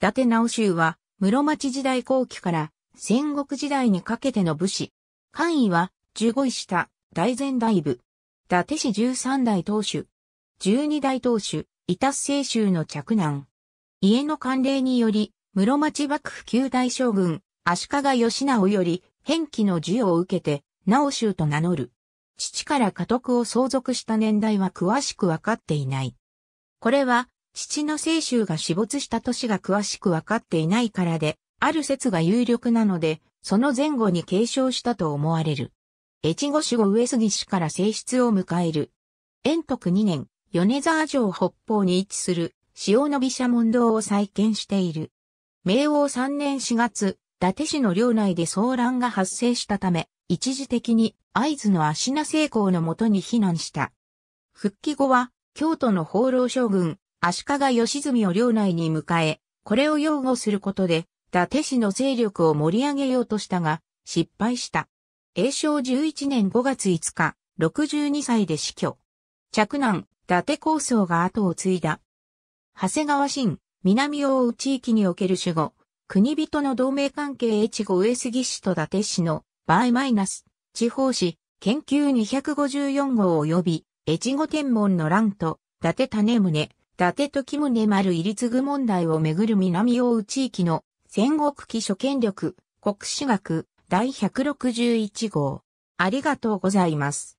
伊達直州は、室町時代後期から戦国時代にかけての武士。官位は、十五位下、大前大部。伊達氏十三代当主。十二代当主、伊達清州の嫡男。家の慣例により、室町幕府旧大将軍、足利義直より、返記の授与を受けて、直州と名乗る。父から家督を相続した年代は詳しくわかっていない。これは父の清州が死没した年が詳しくわかっていないからで、ある説が有力なので、その前後に継承したと思われる。越後守護上杉氏から正室を迎える。延徳2年、米沢城北方に位置する、塩の毘車門堂を再建している。明王3年4月、伊達市の領内で騒乱が発生したため、一時的に合図の足名成功のもとに避難した。復帰後は、京都の放浪将軍、足利義澄を領内に迎え、これを擁護することで、伊達氏の勢力を盛り上げようとしたが、失敗した。永正11年5月5日、62歳で死去。着難、伊達構想が後を継いだ。長谷川新、南大内地域における守護、国人の同盟関係越後上杉氏と伊達氏の、場合マイナス、地方史、研究254号及び、越後天文の乱と、伊達種宗、達時宗丸入り継ぐ問題をめぐる南大宇地域の戦国期諸権力国史学第161号。ありがとうございます。